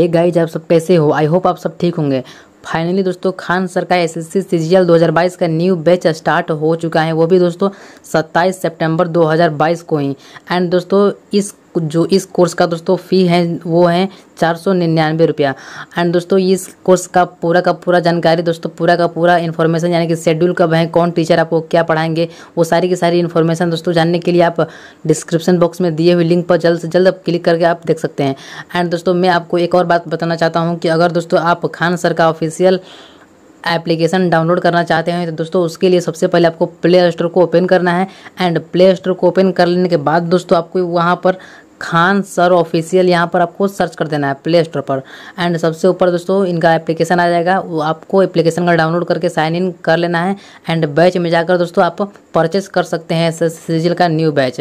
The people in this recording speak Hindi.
हे hey गाइज आप सब कैसे हो आई होप आप सब ठीक होंगे फाइनली दोस्तों खान सर का एस एस सी का न्यू बैच स्टार्ट हो चुका है वो भी दोस्तों 27 सितंबर 2022 को ही एंड दोस्तों इस जो इस कोर्स का दोस्तों फ़ी है वो है चार सौ निन्यानवे रुपया एंड दोस्तों इस कोर्स का पूरा का पूरा जानकारी दोस्तों पूरा का पूरा इन्फॉर्मेशन यानी कि शेड्यूल कब है कौन टीचर आपको क्या पढ़ाएंगे वो सारी की सारी इन्फॉर्मेशन दोस्तों जानने के लिए आप डिस्क्रिप्शन बॉक्स में दिए हुए लिंक पर जल्द से जल्द क्लिक करके आप देख सकते हैं एंड दोस्तों मैं आपको एक और बात बताना चाहता हूँ कि अगर दोस्तों आप खान सर का ऑफिशियल एप्लीकेशन डाउनलोड करना चाहते हैं तो दोस्तों उसके लिए सबसे पहले आपको प्ले स्टोर को ओपन करना है एंड प्ले स्टोर को ओपन कर लेने के बाद दोस्तों आपको वहाँ पर खान सर ऑफिशियल यहाँ पर आपको सर्च कर देना है प्ले स्टोर पर एंड सबसे ऊपर दोस्तों इनका एप्लीकेशन आ जाएगा वो आपको एप्लीकेशन का डाउनलोड करके साइन इन कर लेना है एंड बैच में जाकर दोस्तों आप परचेस कर सकते हैं सीजिल का न्यू बैच